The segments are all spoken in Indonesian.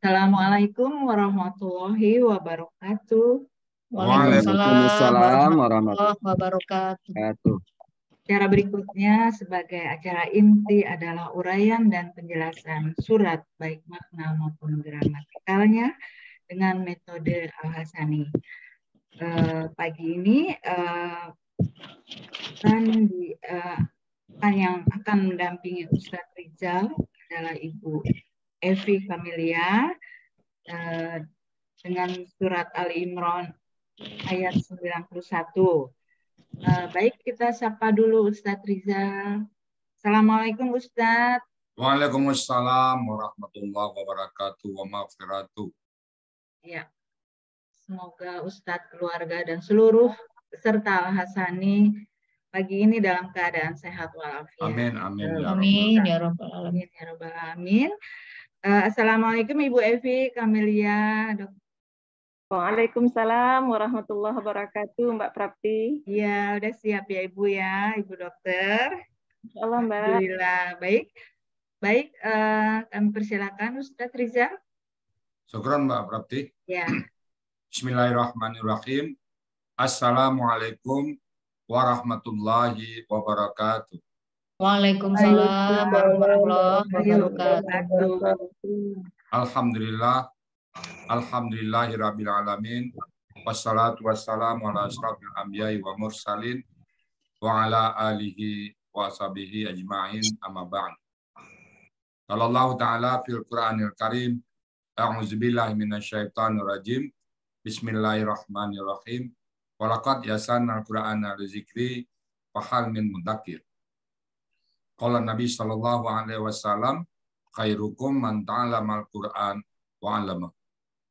Assalamualaikum warahmatullahi wabarakatuh. Waalaikumsalam warahmatullahi wabarakatuh. Cara berikutnya sebagai acara inti adalah uraian dan penjelasan surat baik makna maupun gramatikalnya dengan metode Al-Hasani. E, eh, pagi ini eh, kan dan di, kan yang akan mendampingi Ustadz Rizal adalah Ibu Evi Familia eh, dengan surat Ali Imran ayat 91. Eh, baik, kita sapa dulu Ustadz Riza. Assalamualaikum Ustadz. Waalaikumsalam warahmatullahi wabarakatuh wa maafiratuh. Ya. Semoga Ustadz keluarga dan seluruh peserta Al-Hasani pagi ini dalam keadaan sehat walafiat. Amin, amin. Ya amin, ya Rabbal Alamin. Ya Rabbal Alamin. Ya Eh, Assalamualaikum Ibu Evi, Kamelia, Dok. Waalaikumsalam warahmatullahi wabarakatuh Mbak Prapti. Iya, udah siap ya Ibu ya, Ibu dokter. Insyaallah Mbak. Alhamdulillah. Baik. Baik, uh, kami persilakan Ustaz Riza. Syukran Mbak Prapti. Ya. Bismillahirrahmanirrahim. Assalamualaikum warahmatullahi wabarakatuh. Waalaikumsalam warahmatullahi wabarakatuh. Alhamdulillah. Alhamdulillahirabbil alamin. Wassalatu wassalamu ala asrafil anbiya'i wa mursalin wa ala alihi wa sahbihi ajma'in amma ba'd. Qala Allah Ta'ala fil Qur'anil Karim, a'udzu billahi minasyaitonir rajim. Bismillahirrahmanirrahim. Walaqad yasanna al-Qur'ana li dzikri fa hal min mudzakkir. Kala Nabi shallallahu alaihi wasallam khairukum man ta'alamal Qur'an wa 'allama.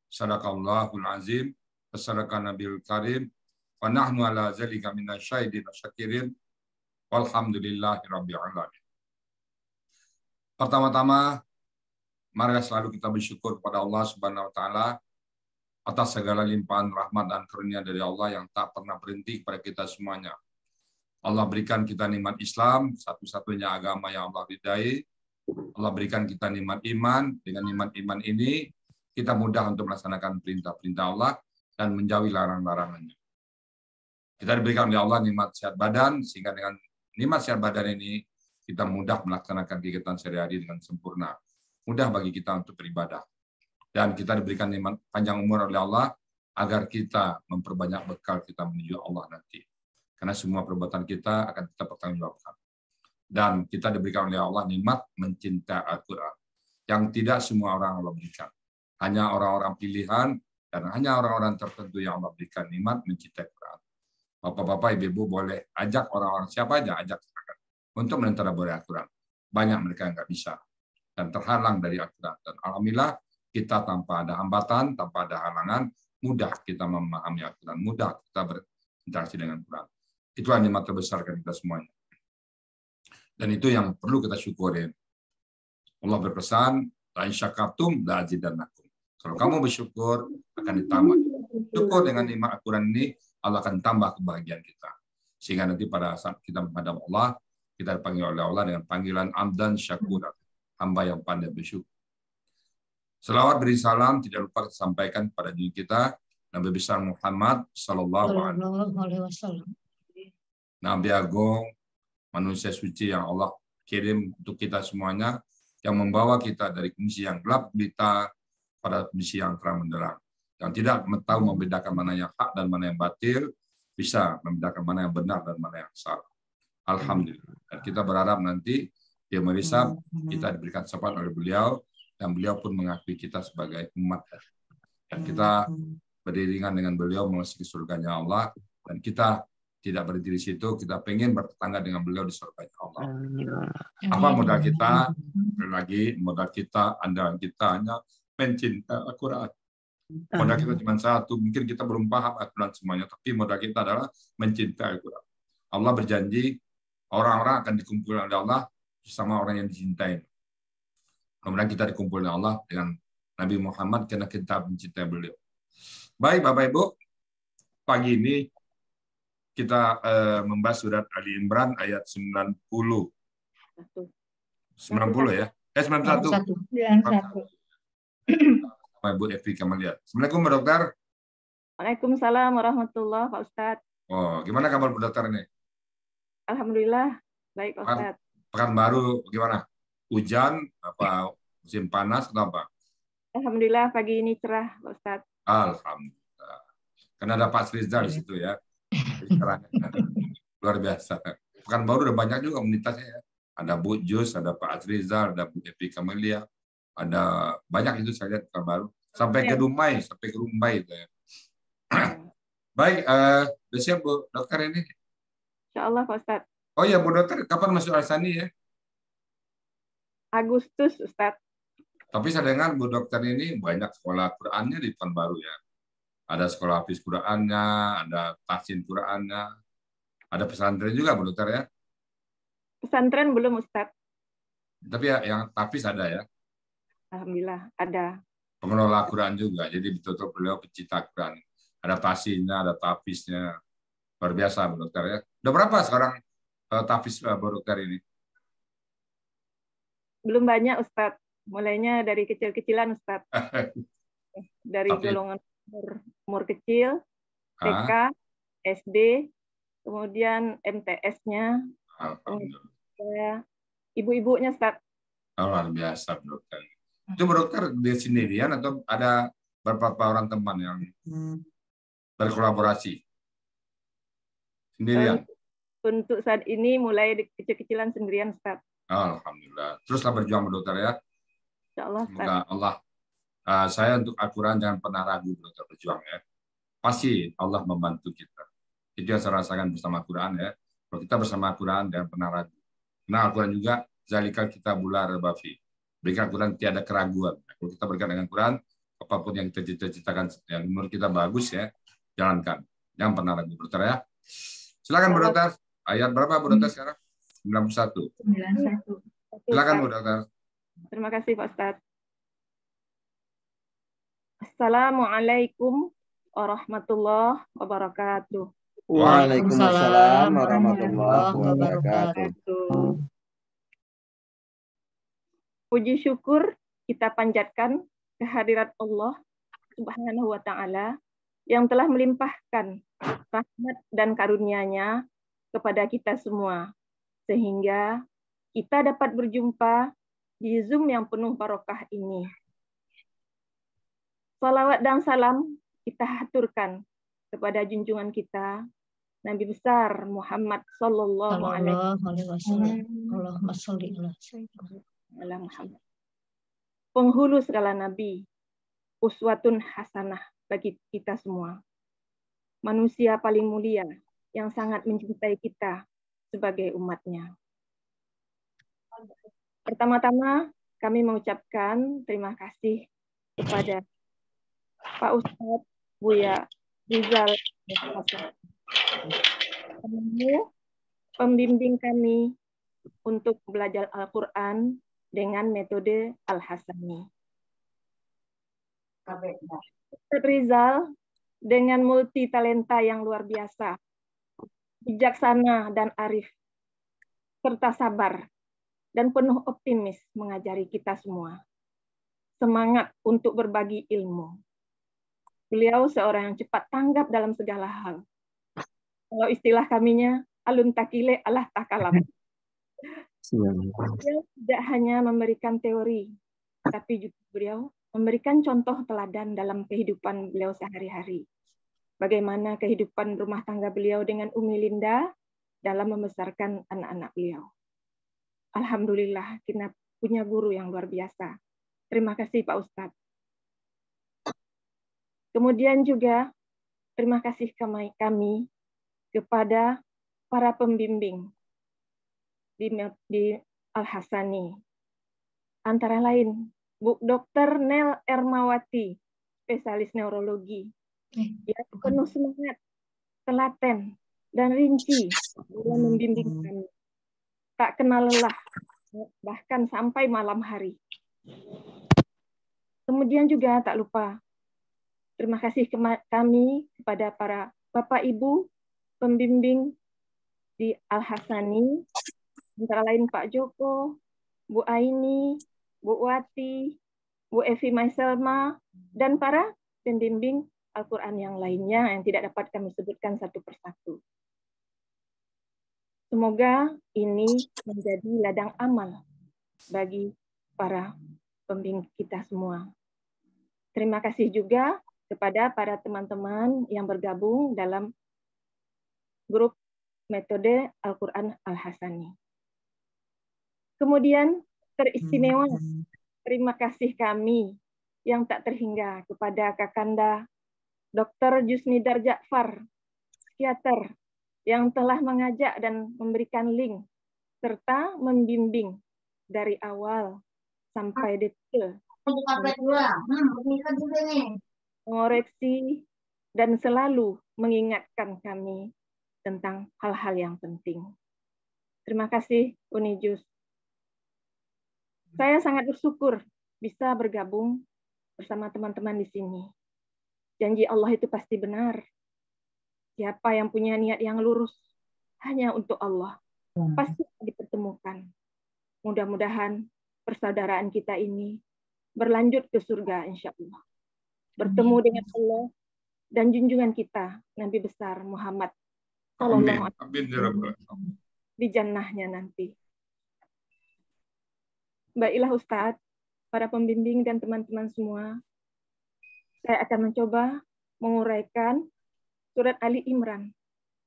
Sadaqallahul azim. Sadaqa Nabiul Karim. Wa nahnu ala zalika minasyahidin syakirin. Walhamdulillahi rabbil alamin. Pertama-tama mari selalu kita bersyukur kepada Allah Subhanahu wa taala atas segala limpahan rahmat dan karunia dari Allah yang tak pernah berhenti kepada kita semuanya. Allah berikan kita nikmat Islam, satu-satunya agama yang Allah ridai. Allah berikan kita nikmat iman, dengan nikmat iman ini kita mudah untuk melaksanakan perintah-perintah Allah dan menjauhi larangan larangannya Kita diberikan oleh Allah nikmat sehat badan, sehingga dengan nikmat sehat badan ini kita mudah melaksanakan kegiatan sehari-hari dengan sempurna. Mudah bagi kita untuk beribadah. Dan kita diberikan nikmat panjang umur oleh Allah agar kita memperbanyak bekal kita menuju Allah nanti karena semua perbuatan kita akan tetap kita pertanggungjawabkan. Dan kita diberikan oleh Allah nikmat mencintai Al-Quran yang tidak semua orang Allah berikan. Hanya orang-orang pilihan dan hanya orang-orang tertentu yang Allah berikan nikmat mencintai Quran. Bapak-bapak, ibu-ibu boleh ajak orang-orang siapa aja ajak untuk menentara boleh Al-Quran. Banyak mereka yang nggak bisa dan terhalang dari Al-Quran. Dan alhamdulillah kita tanpa ada hambatan, tanpa ada halangan, mudah kita memahami Al-Quran, mudah kita berinteraksi dengan al Quran. Itu nikmat terbesar kita semuanya. Dan itu yang perlu kita syukurin. Allah berpesan, lain syakartum la nakum. Kalau kamu bersyukur akan ditambah. Syukur dengan nikmat akuran ini Allah akan tambah kebahagiaan kita. Sehingga nanti pada saat kita menghadap Allah, kita dipanggil oleh Allah dengan panggilan amdan syakura, hamba yang pandai bersyukur. Selawat beri salam tidak lupa sampaikan kepada diri kita Nabi besar Muhammad Sallallahu Alaihi Wasallam. Nabi Agung, manusia suci yang Allah kirim untuk kita semuanya, yang membawa kita dari misi yang gelap berita pada misi yang terang menderang. Yang tidak tahu membedakan mana yang hak dan mana yang batil, bisa membedakan mana yang benar dan mana yang salah. Alhamdulillah. Dan kita berharap nanti dia merisap, kita diberikan sempat oleh beliau, dan beliau pun mengakui kita sebagai umat. Dan kita beriringan dengan beliau mengasihi surganya Allah, dan kita tidak berhenti di situ, kita pengen bertetangga dengan beliau di surga ya Allah. Apa modal kita? Lagi modal kita, andalan kita hanya mencinta Al-Quran. Modal kita cuma satu, mungkin kita belum paham aturan semuanya, tapi modal kita adalah mencinta Al-Quran. Allah berjanji orang-orang akan dikumpulkan oleh Allah bersama orang yang dicintai. Kemudian kita dikumpulkan oleh Allah dengan Nabi Muhammad karena kita mencintai beliau. Baik Bapak Ibu, pagi ini kita uh, membahas surat Ali Imran ayat 90. 90 ya? Eh 91. 91. 91. Ibu Evi lihat. Ya. Assalamualaikum Bu Dokter. Waalaikumsalam warahmatullahi Pak Oh, gimana kabar Bu Dokter ini? Alhamdulillah baik Pak Ustad. Pekan baru gimana? Hujan apa musim panas atau apa? Alhamdulillah pagi ini cerah Pak Ustad. Alhamdulillah. Karena ada Pak Rizal di situ ya. Luar biasa. Pekan baru udah banyak juga komunitasnya ya. Ada Bu Jus, ada Pak Azrizal, ada Bu Epi Kamelia, ada banyak itu saya lihat baru. Sampai ke iya. Dumai, sampai ke Rumbai itu ya. Baik, uh, siap Bu Dokter ini? Insya Allah Pak Ustaz. Oh ya Bu Dokter, kapan masuk Arsani ya? Agustus Ustaz. Tapi saya dengar Bu Dokter ini banyak sekolah Qurannya di Pekanbaru ya ada sekolah hafiz Qur'annya, ada tahsin Qur'annya, ada pesantren juga Bu ya? Pesantren belum Ustaz. Tapi ya, yang tapis ada ya? Alhamdulillah ada. Pengelola Quran juga, jadi betul-betul beliau pecinta Quran. Ada tahsinnya, ada tapisnya. Luar biasa Bu Dokter ya. Udah berapa sekarang uh, tapis eh, Bu Dokter ini? Belum banyak Ustaz. Mulainya dari kecil-kecilan Ustaz. dari golongan umur, umur kecil, TK, ah. SD, kemudian MTS-nya, ibu-ibunya, Ustaz. Oh, luar biasa, Dokter. Itu Dokter dia sendirian atau ada beberapa orang teman yang hmm. berkolaborasi? Sendirian? Untuk saat ini mulai kecil-kecilan sendirian, start. Alhamdulillah. Teruslah berjuang, Dokter, ya. Insya Allah, Allah Eh, saya untuk aturan jangan pernah ragu untuk berjuang ya. Pasti Allah membantu kita. Itu yang saya rasakan bersama Quran ya. Kalau kita bersama Quran dan pernah ragu. Nah quran juga zalika kita bular bafi. Berikan Quran tiada keraguan. Nah, kalau kita berikan dengan Quran, apapun yang kita cita-citakan yang menurut kita bagus ya jalankan jangan pernah ragu Bu ya silakan Bu ayat berapa Bu sekarang sekarang 91 91 silakan Bu terima kasih Pak Ustadz Assalamualaikum warahmatullahi wabarakatuh. Waalaikumsalam warahmatullahi wabarakatuh. Puji syukur kita panjatkan kehadirat Allah Subhanahu wa taala yang telah melimpahkan rahmat dan karunia-Nya kepada kita semua sehingga kita dapat berjumpa di Zoom yang penuh barokah ini. Salawat dan salam kita haturkan kepada junjungan kita Nabi besar Muhammad Sallallahu Alaihi Wasallam. Allahumma shalli ala Muhammad. Penghulu segala nabi, uswatun hasanah bagi kita semua. Manusia paling mulia yang sangat mencintai kita sebagai umatnya. Pertama-tama kami mengucapkan terima kasih kepada Pak Ustadz Buya Rizal pembimbing kami untuk belajar Al-Quran dengan metode Al-Hasani. Ustadz Rizal dengan multi talenta yang luar biasa, bijaksana dan arif, serta sabar dan penuh optimis mengajari kita semua. Semangat untuk berbagi ilmu. Beliau seorang yang cepat tanggap dalam segala hal. Kalau istilah kaminya, alun takile alah takalam. Beliau tidak hanya memberikan teori, tapi juga beliau memberikan contoh teladan dalam kehidupan beliau sehari-hari. Bagaimana kehidupan rumah tangga beliau dengan Umi Linda dalam membesarkan anak-anak beliau. Alhamdulillah, kita punya guru yang luar biasa. Terima kasih Pak Ustadz. Kemudian juga terima kasih kami kepada para pembimbing di, di Al-Hasani. Antara lain, Bu Dokter Nel Ermawati, spesialis neurologi. Eh, Dia penuh semangat, telaten, dan rinci dalam membimbing hmm. kami. Tak kenal lelah, bahkan sampai malam hari. Kemudian juga tak lupa Terima kasih kami kepada para Bapak Ibu pembimbing di Al Hasani, antara lain Pak Joko, Bu Aini, Bu Wati, Bu Evi Maiselma, dan para pembimbing Al-Quran yang lainnya yang tidak dapat kami sebutkan satu persatu. Semoga ini menjadi ladang amal bagi para pembimbing kita semua. Terima kasih juga kepada para teman-teman yang bergabung dalam grup metode Al-Quran Al-Hasani. Kemudian teristimewa hmm. terima kasih kami yang tak terhingga kepada Kakanda Dr. Jusnidar Ja'far, psikiater yang telah mengajak dan memberikan link serta membimbing dari awal sampai detail. dua. Hmm, juga nih mengoreksi, dan selalu mengingatkan kami tentang hal-hal yang penting. Terima kasih, Unijus. Saya sangat bersyukur bisa bergabung bersama teman-teman di sini. Janji Allah itu pasti benar. Siapa yang punya niat yang lurus hanya untuk Allah, hmm. pasti dipertemukan. Mudah-mudahan persaudaraan kita ini berlanjut ke surga insya Allah bertemu dengan Allah dan junjungan kita Nabi besar Muhammad ya di jannahnya nanti. Baiklah Ustadz, para pembimbing dan teman-teman semua, saya akan mencoba menguraikan surat Ali Imran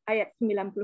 ayat 91.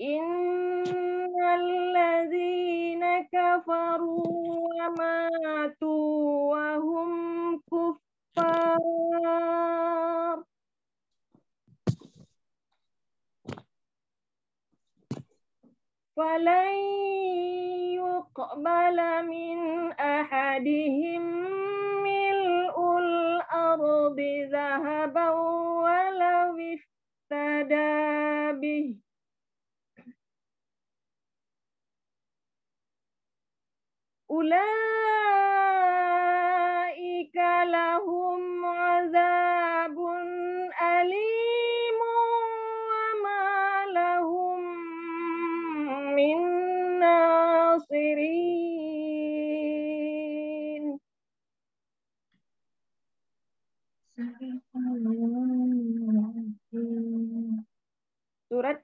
إن الذين كفروا وماتوا وهم كفار فلن يقبل من أحدهم ملء الأرض ذهبا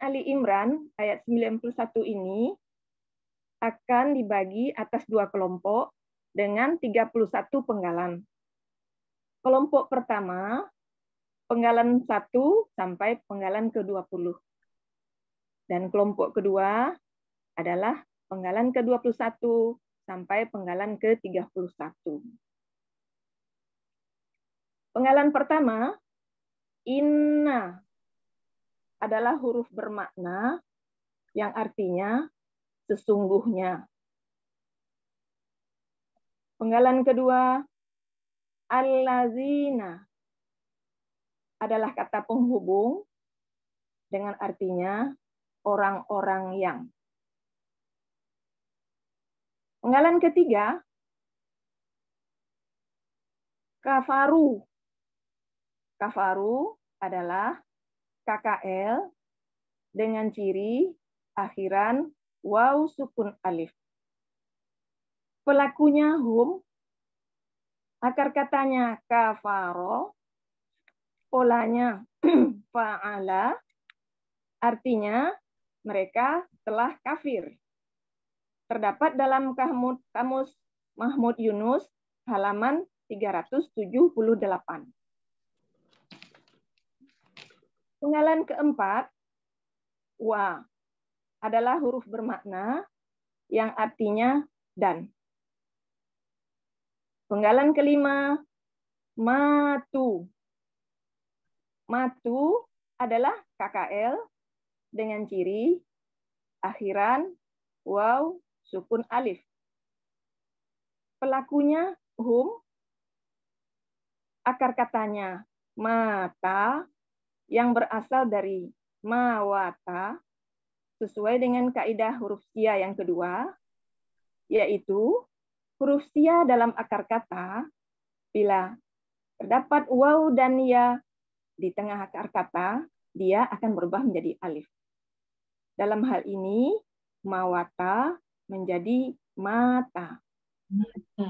Ali Imran ayat 91 ini akan dibagi atas dua kelompok dengan 31 penggalan. Kelompok pertama, penggalan 1 sampai penggalan ke-20. Dan kelompok kedua adalah penggalan ke-21 sampai penggalan ke-31. Penggalan pertama, inna adalah huruf bermakna yang artinya sesungguhnya. Penggalan kedua, al-lazina adalah kata penghubung dengan artinya orang-orang yang. Penggalan ketiga, kafaru. Kafaru adalah KKL dengan ciri akhiran waw sukun alif. Pelakunya hum, akar katanya kafaro, polanya fa'ala, artinya mereka telah kafir. Terdapat dalam kamus Mahmud Yunus halaman 378. Penggalan keempat, wa adalah huruf bermakna yang artinya dan. Penggalan kelima, matu. Matu adalah KKL dengan ciri akhiran waw sukun alif. Pelakunya hum, akar katanya mata, yang berasal dari mawata sesuai dengan kaidah huruf sia yang kedua, yaitu huruf sia dalam akar kata bila terdapat waw dan ya di tengah akar kata, dia akan berubah menjadi alif. Dalam hal ini, mawata menjadi mata. mata.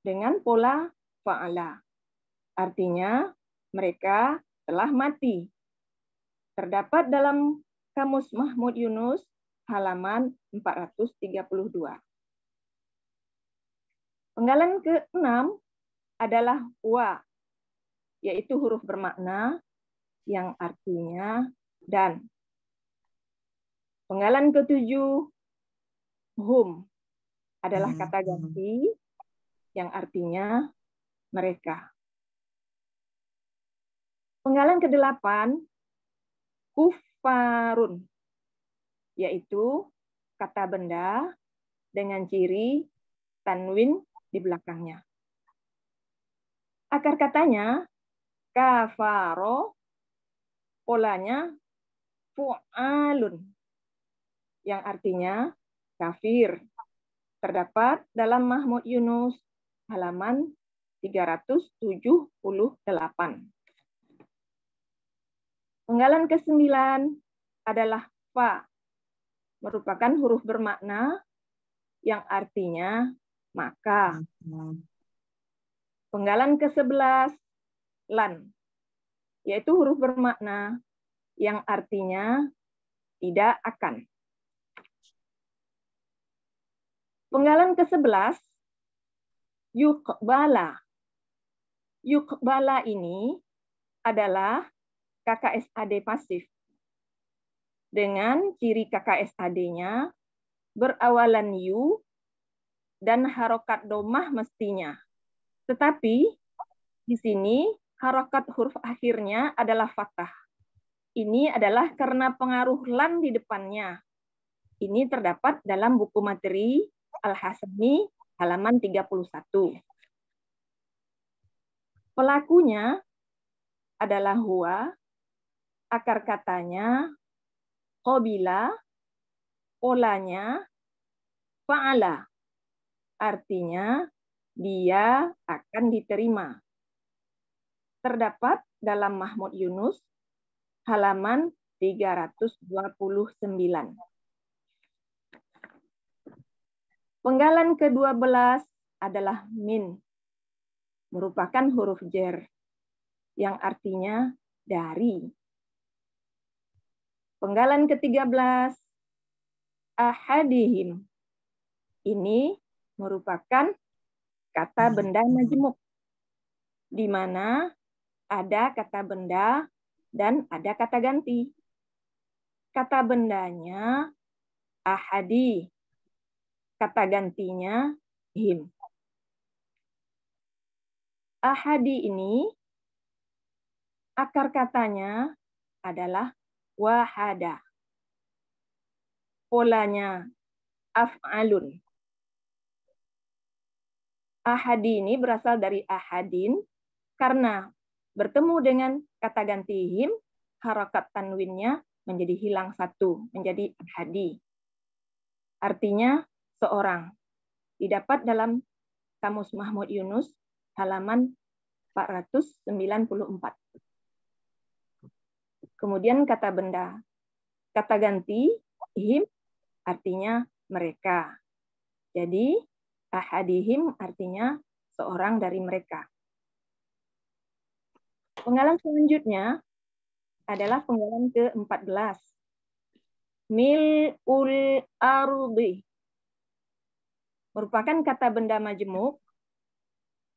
Dengan pola fa'ala. Artinya, mereka telah mati. Terdapat dalam Kamus Mahmud Yunus halaman 432. Penggalan ke-6 adalah wa, yaitu huruf bermakna yang artinya dan. Penggalan ke ketujuh hum adalah hmm, kata ganti hmm. yang artinya mereka. Penggalan ke-8 kufarun yaitu kata benda dengan ciri tanwin di belakangnya. Akar katanya kafaro polanya fu'alun yang artinya kafir. Terdapat dalam Mahmud Yunus halaman 378. Penggalan ke-9 adalah fa. Merupakan huruf bermakna yang artinya maka. Penggalan ke-11 lan yaitu huruf bermakna yang artinya tidak akan. Penggalan ke-11 yukbala. Yukbala ini adalah KKSAD pasif. Dengan ciri KKSAD-nya berawalan U dan harokat domah mestinya. Tetapi di sini harokat huruf akhirnya adalah fathah. Ini adalah karena pengaruh lan di depannya. Ini terdapat dalam buku materi al hasmi halaman 31. Pelakunya adalah huwa akar katanya kobila, polanya fa'ala. Artinya dia akan diterima. Terdapat dalam Mahmud Yunus halaman 329. Penggalan ke-12 adalah min. Merupakan huruf jer yang artinya dari Penggalan ke-13 ahadihim. Ini merupakan kata benda majemuk di mana ada kata benda dan ada kata ganti. Kata bendanya ahadi. Kata gantinya him. Ahadi ini akar katanya adalah wahada. Polanya af'alun. Ahadi ini berasal dari ahadin karena bertemu dengan kata ganti him, harokat tanwinnya menjadi hilang satu, menjadi ahadi. Artinya seorang. Didapat dalam Kamus Mahmud Yunus halaman 494. Kemudian kata benda. Kata ganti him artinya mereka. Jadi ahadihim artinya seorang dari mereka. Penggalan selanjutnya adalah penggalan ke-14. Mil'ul ardi merupakan kata benda majemuk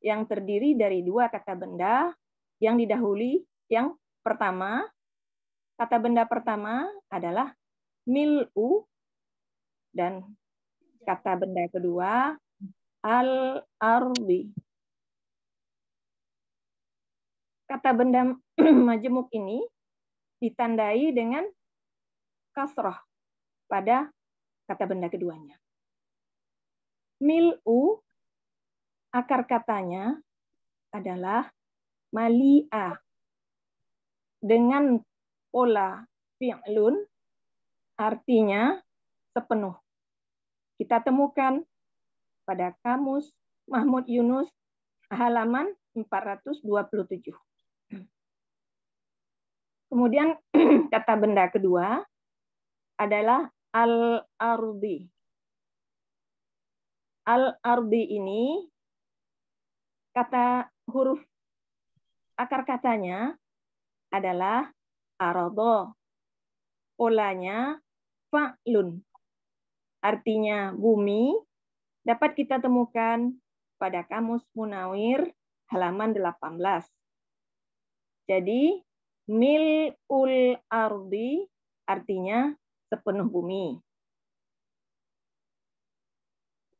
yang terdiri dari dua kata benda yang didahului yang pertama Kata benda pertama adalah mil'u dan kata benda kedua al-ardi. Kata benda majemuk ini ditandai dengan kasroh pada kata benda keduanya. Mil'u akar katanya adalah malia dengan pola fi'lun artinya sepenuh. Kita temukan pada kamus Mahmud Yunus halaman 427. Kemudian kata benda kedua adalah al-ardi. Al-ardi ini kata huruf akar katanya adalah arodo. Polanya fa'lun. Artinya bumi dapat kita temukan pada Kamus Munawir halaman 18. Jadi, mil'ul ardi artinya sepenuh bumi.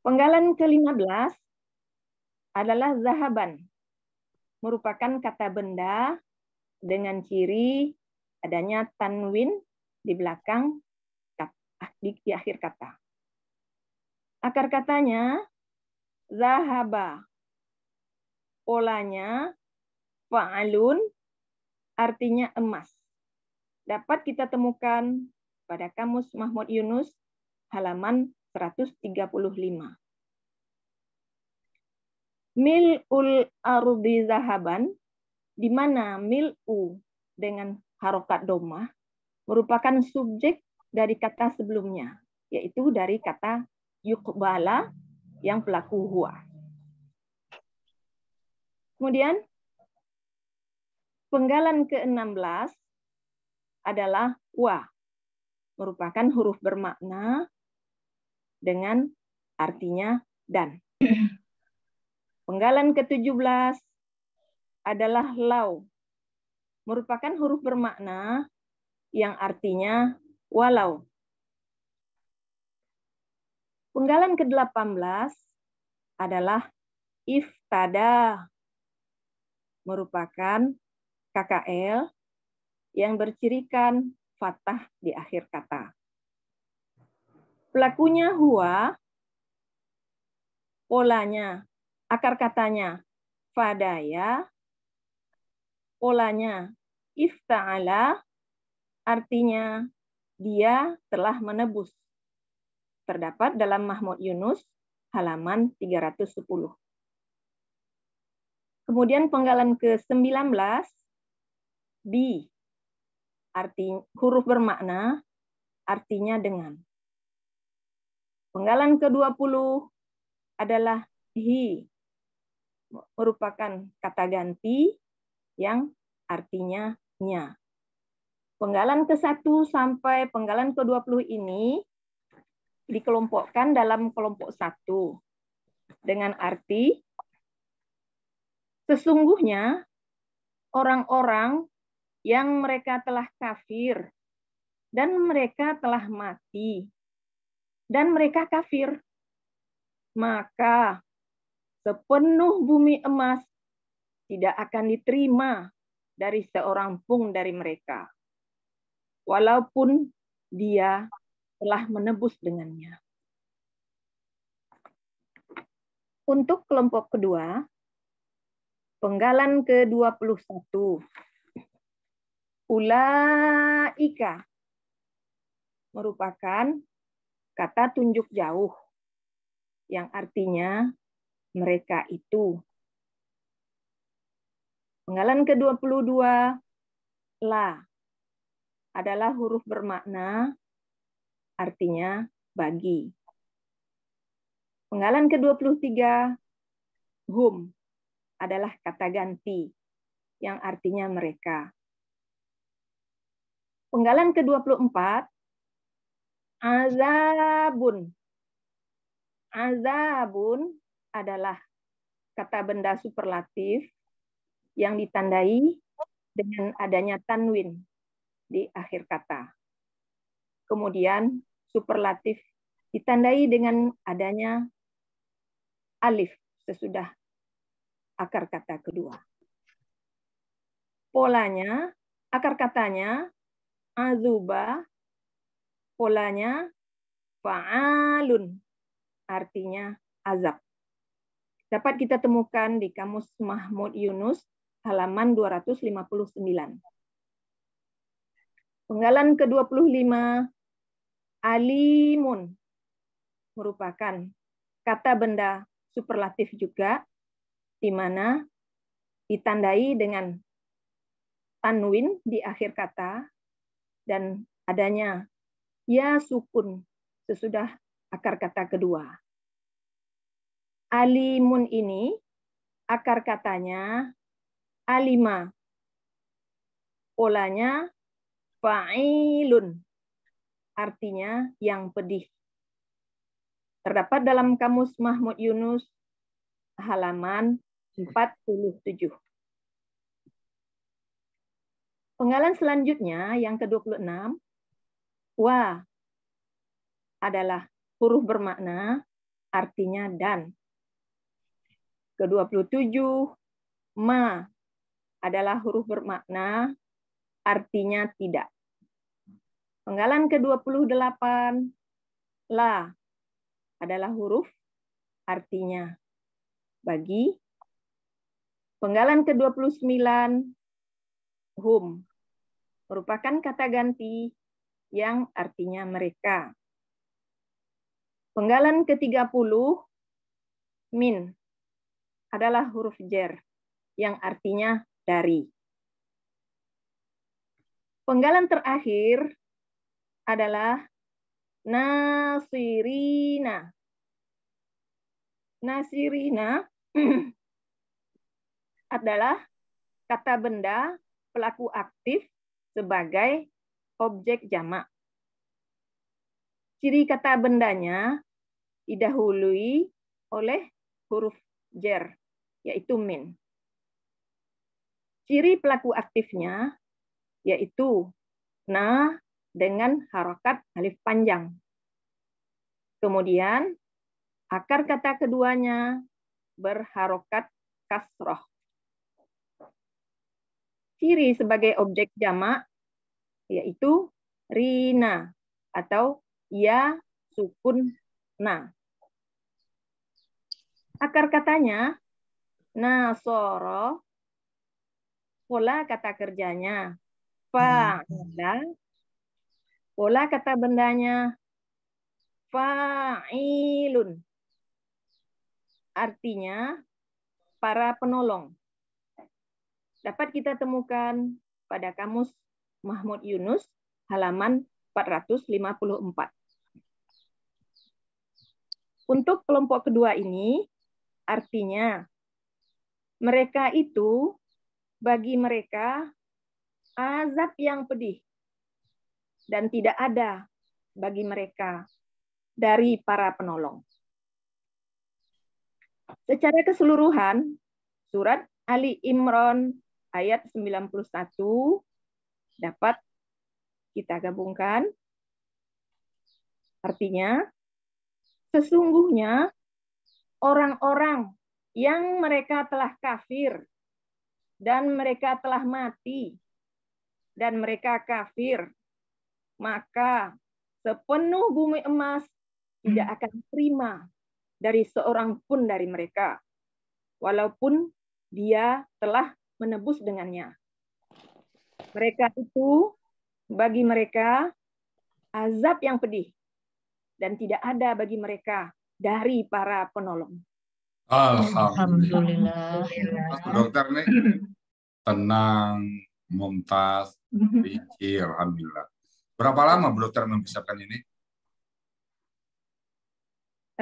Penggalan ke-15 adalah zahaban. Merupakan kata benda dengan ciri adanya tanwin di belakang ah, di, akhir kata. Akar katanya zahaba. Polanya fa'alun artinya emas. Dapat kita temukan pada kamus Mahmud Yunus halaman 135. Mil'ul ardi zahaban di mana mil'u dengan harokat domah merupakan subjek dari kata sebelumnya, yaitu dari kata yukbala yang pelaku huwa. Kemudian, penggalan ke-16 adalah wa, merupakan huruf bermakna dengan artinya dan. Penggalan ke-17 adalah lau, merupakan huruf bermakna yang artinya walau. Penggalan ke-18 adalah iftada merupakan KKL yang bercirikan fathah di akhir kata. Pelakunya huwa, polanya, akar katanya fadaya, polanya. Ifta'ala artinya dia telah menebus. Terdapat dalam Mahmud Yunus halaman 310. Kemudian penggalan ke-19 bi arti huruf bermakna artinya dengan. Penggalan ke-20 adalah hi merupakan kata ganti yang artinya nya. Penggalan ke-1 sampai penggalan ke-20 ini dikelompokkan dalam kelompok satu dengan arti sesungguhnya orang-orang yang mereka telah kafir dan mereka telah mati dan mereka kafir maka sepenuh bumi emas tidak akan diterima dari seorang pun dari mereka. Walaupun dia telah menebus dengannya. Untuk kelompok kedua, penggalan ke-21. Ulaika merupakan kata tunjuk jauh yang artinya mereka itu Penggalan ke-22, la adalah huruf bermakna, artinya bagi. Penggalan ke-23, hum adalah kata ganti, yang artinya mereka. Penggalan ke-24, azabun. Azabun adalah kata benda superlatif yang ditandai dengan adanya tanwin di akhir kata. Kemudian superlatif ditandai dengan adanya alif sesudah akar kata kedua. Polanya, akar katanya azuba, polanya fa'alun, artinya azab. Dapat kita temukan di Kamus Mahmud Yunus halaman 259. Penggalan ke-25 alimun merupakan kata benda superlatif juga di mana ditandai dengan tanwin di akhir kata dan adanya ya sukun sesudah akar kata kedua. Alimun ini akar katanya A alima. Polanya fa'ilun. Artinya yang pedih. Terdapat dalam kamus Mahmud Yunus halaman 47. Penggalan selanjutnya yang ke-26 wa adalah huruf bermakna artinya dan. Ke-27 ma adalah huruf bermakna artinya tidak. Penggalan ke-28 la adalah huruf artinya bagi. Penggalan ke-29 hum merupakan kata ganti yang artinya mereka. Penggalan ke-30 min adalah huruf jer yang artinya dari. Penggalan terakhir adalah nasirina. Nasirina adalah kata benda pelaku aktif sebagai objek jamak. Ciri kata bendanya didahului oleh huruf jer, yaitu min. Ciri pelaku aktifnya yaitu na dengan harokat alif panjang. Kemudian akar kata keduanya berharokat kasroh. Ciri sebagai objek jamak yaitu rina atau ya sukun na. Akar katanya nasoro pola kata kerjanya. Fa benda. Hmm. Pola kata bendanya fa'ilun. Artinya para penolong. Dapat kita temukan pada kamus Mahmud Yunus halaman 454. Untuk kelompok kedua ini, artinya mereka itu bagi mereka azab yang pedih dan tidak ada bagi mereka dari para penolong. Secara keseluruhan, surat Ali Imran ayat 91 dapat kita gabungkan. Artinya, sesungguhnya orang-orang yang mereka telah kafir dan mereka telah mati dan mereka kafir, maka sepenuh bumi emas tidak hmm. akan terima dari seorang pun dari mereka, walaupun dia telah menebus dengannya. Mereka itu, bagi mereka, azab yang pedih, dan tidak ada bagi mereka dari para penolong. Alhamdulillah. Alhamdulillah. Dokter nih tenang, montas, mm-hmm. pikir, alhamdulillah. Berapa lama Bu dokter mempersiapkan ini?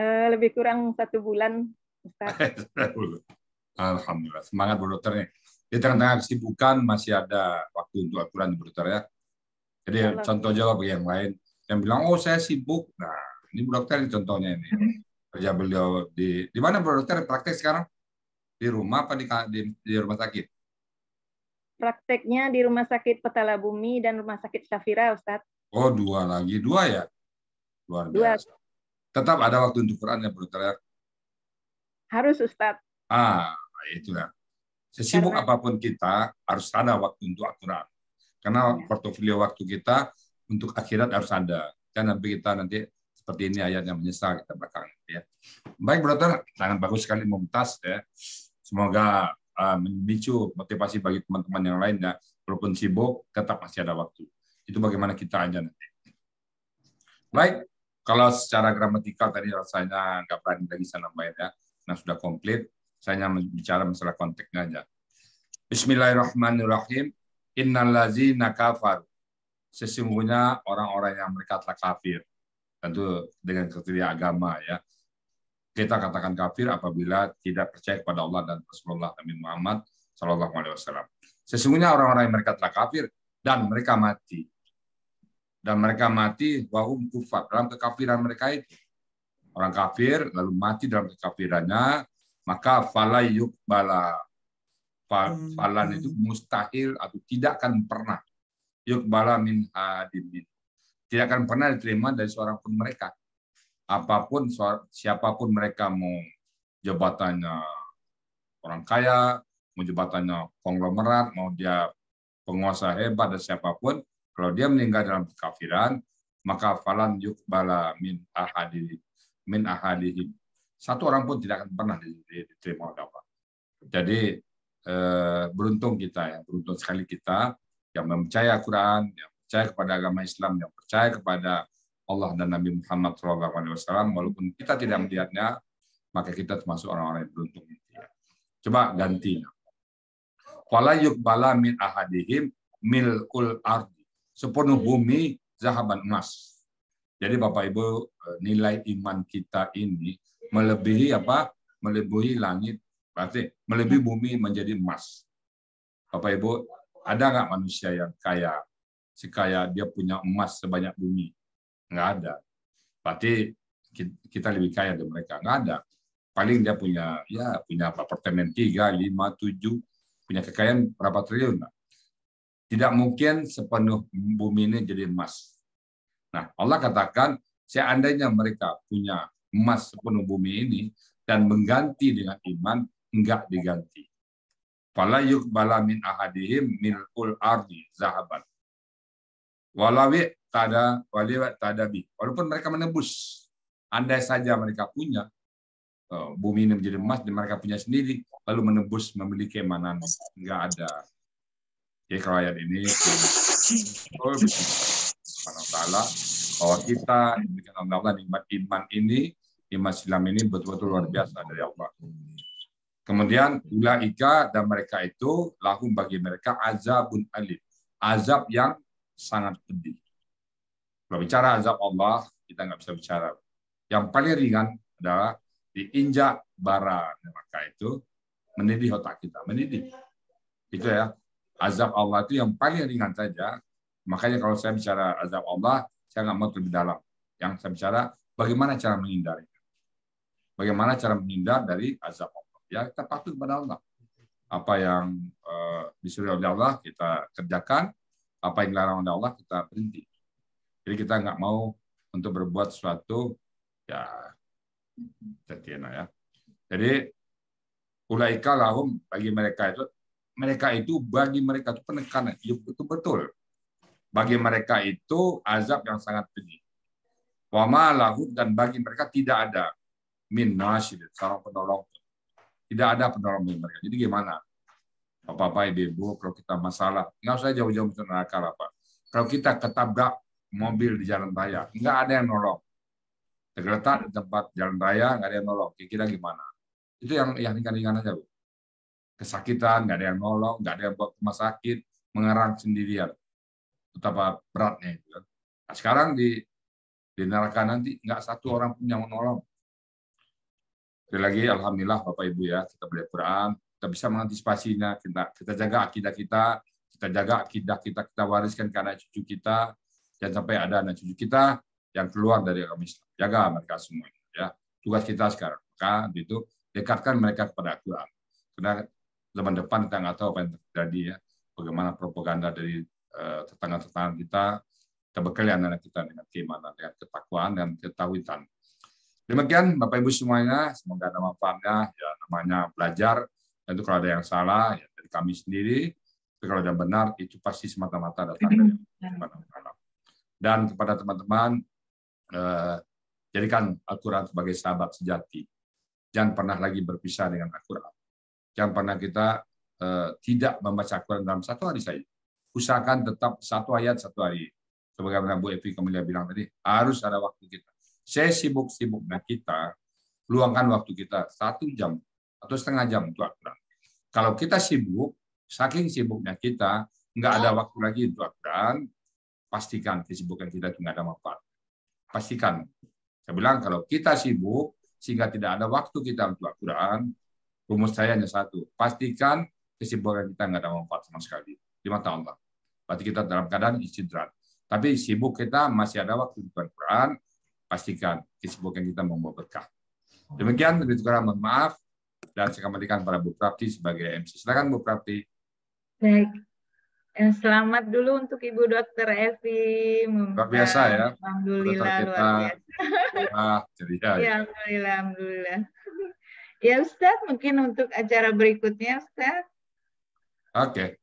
Eh, lebih kurang satu bulan. alhamdulillah. Semangat Bu dokter nih. Di tengah-tengah kesibukan masih ada waktu untuk aturan Bu dokter ya. Jadi Halo. Ya, contoh jawab yang lain yang bilang oh saya sibuk. Nah ini Bu dokter ini contohnya ini mm-hmm. kerja beliau di di mana Bu dokter praktek sekarang? Di rumah apa di di, di rumah sakit? prakteknya di Rumah Sakit Petala Bumi dan Rumah Sakit Syafira, Ustadz. Oh, dua lagi. Dua ya? Luar dua. biasa. Tetap ada waktu untuk Quran ya, Bro ya? Harus, Ustadz. Ah, itulah. Ya. Sesibuk Karena... apapun kita, harus ada waktu untuk quran Karena ya. portofolio waktu kita untuk akhirat harus ada. Dan nanti kita nanti seperti ini ayatnya menyesal kita belakang. Ya. Baik, Brother. Sangat bagus sekali, mumtaz. Ya. Semoga Eh, memicu motivasi bagi teman-teman yang lain ya walaupun sibuk tetap masih ada waktu itu bagaimana kita aja nanti baik kalau secara gramatikal tadi rasanya nggak berani lagi saya nambahin ya nah sudah komplit saya hanya bicara masalah konteksnya aja Bismillahirrahmanirrahim Innalazim nakafar. sesungguhnya orang-orang yang mereka telah kafir tentu dengan kriteria agama ya kita katakan kafir apabila tidak percaya kepada Allah dan Rasulullah Nabi Muhammad Shallallahu Alaihi Wasallam. Sesungguhnya orang-orang yang mereka telah kafir dan mereka mati dan mereka mati wahum kufar dalam kekafiran mereka itu orang kafir lalu mati dalam kekafirannya maka falai bala hmm, falan hmm. itu mustahil atau tidak akan pernah yukbala min hadimin tidak akan pernah diterima dari seorang pun mereka apapun siapapun mereka mau jabatannya orang kaya, mau jabatannya konglomerat, mau dia penguasa hebat dan siapapun, kalau dia meninggal dalam kekafiran, maka falan yukbala min ahadi min ahadihim. Satu orang pun tidak akan pernah diterima oleh Allah. Jadi eh, beruntung kita ya, beruntung sekali kita yang mempercayai al Quran, yang percaya kepada agama Islam, yang percaya kepada Allah dan Nabi Muhammad SAW, walaupun kita tidak melihatnya, maka kita termasuk orang-orang yang beruntung. Coba ganti. Fala yukbala min ahadihim milkul ardi. Sepenuh bumi zahaban emas. Jadi Bapak Ibu, eh, nilai iman kita ini melebihi apa? Melebihi langit, berarti melebihi bumi menjadi emas. Bapak Ibu, ada nggak manusia yang kaya sekaya dia punya emas sebanyak bumi? nggak ada. Berarti kita lebih kaya dari mereka, nggak ada. Paling dia punya ya punya apartemen tiga, lima, tujuh, punya kekayaan berapa triliun. Nah, tidak mungkin sepenuh bumi ini jadi emas. Nah, Allah katakan seandainya mereka punya emas sepenuh bumi ini dan mengganti dengan iman, enggak diganti. Fala yukbala min ahadihim milkul ardi zahaban. Walawi Tak ada, tak ada tadabi. Walaupun mereka menebus, andai saja mereka punya eh, bumi ini menjadi emas dan mereka punya sendiri, lalu menebus memiliki keimanan. Enggak ada. Jadi kalau ayat ini, oh, Taala, bahwa kita diberikan Allah nikmat iman ini, iman silam ini betul-betul luar biasa dari Allah. Kemudian Ika dan mereka itu lahum bagi mereka azabun alim, azab yang sangat pedih. Kalau bicara azab Allah, kita nggak bisa bicara. Yang paling ringan adalah diinjak bara neraka itu mendidih otak kita, mendidih. Itu ya. Azab Allah itu yang paling ringan saja. Makanya kalau saya bicara azab Allah, saya nggak mau terlebih dalam. Yang saya bicara bagaimana cara menghindarinya. Bagaimana cara menghindar dari azab Allah. Ya, kita patuh kepada Allah. Apa yang uh, disuruh oleh Allah kita kerjakan, apa yang dilarang oleh Allah kita berhenti. Jadi kita nggak mau untuk berbuat sesuatu ya tetina ya. Jadi ulaika lahum bagi mereka itu mereka itu bagi mereka itu penekanan itu betul. Bagi mereka itu azab yang sangat pedih. Wama lahum dan bagi mereka tidak ada min nasir, seorang penolong. Tidak ada penolong bagi mereka. Jadi gimana? Bapak-bapak, ibu kalau kita masalah, nggak usah jauh-jauh ke neraka lah, Pak. Kalau kita ketabrak mobil di jalan raya. Nggak ada yang nolong. Tergeletak di tempat jalan raya, nggak ada yang nolong. Kayak kita gimana? Itu yang yang ringan-ringan aja, Bu. Kesakitan, nggak ada yang nolong, nggak ada yang buat rumah sakit, mengerang sendirian. Betapa beratnya itu. Kan. Nah, sekarang di di neraka nanti nggak satu orang pun yang menolong. Jadi lagi, alhamdulillah Bapak Ibu ya, kita beli Quran, kita bisa mengantisipasinya, kita kita jaga akidah kita, kita jaga akidah kita, kita wariskan ke cucu kita, Jangan sampai ada anak cucu kita yang keluar dari agama Islam. Jaga mereka semua. Ya. Tugas kita sekarang. Maka itu dekatkan mereka kepada quran Karena zaman depan kita nggak tahu apa yang terjadi ya. Bagaimana propaganda dari eh, tetangga-tetangga kita terbekali anak-anak kita dengan keimanan, dengan ketakwaan, dan ketahuitan Demikian Bapak Ibu semuanya, semoga ada manfaatnya. Ya namanya belajar, dan itu kalau ada yang salah ya dari kami sendiri, tapi kalau ada yang benar itu pasti semata-mata datang dari mm-hmm. Allah dan kepada teman-teman eh, jadikan Al-Quran sebagai sahabat sejati. Jangan pernah lagi berpisah dengan Al-Quran. Jangan pernah kita eh, tidak membaca Al-Quran dalam satu hari saja. Usahakan tetap satu ayat satu hari. Sebagaimana Bu Evi Kamila bilang tadi, harus ada waktu kita. Saya sibuk-sibuknya kita, luangkan waktu kita satu jam atau setengah jam untuk Al-Quran. Kalau kita sibuk, saking sibuknya kita, nggak ada waktu lagi untuk Al-Quran, pastikan kesibukan kita tidak ada manfaat. Pastikan. Saya bilang kalau kita sibuk sehingga tidak ada waktu kita untuk Al-Quran, rumus saya hanya satu. Pastikan kesibukan kita tidak ada manfaat sama sekali. Lima tahun lah. Berarti kita dalam keadaan istidrat. Tapi sibuk kita masih ada waktu untuk Al-Quran, pastikan kesibukan kita membawa berkah. Demikian, lebih kurang mohon maaf dan saya kembalikan pada Bu Prapti sebagai MC. Silakan Bu Prapti. Baik, Eh, selamat dulu untuk Ibu Dokter Evi. Luar biasa ya. Alhamdulillah kita, luar biasa. Ah, jadi ya. ya, alhamdulillah, alhamdulillah. Ya Ustaz, mungkin untuk acara berikutnya Ustaz. Oke, okay.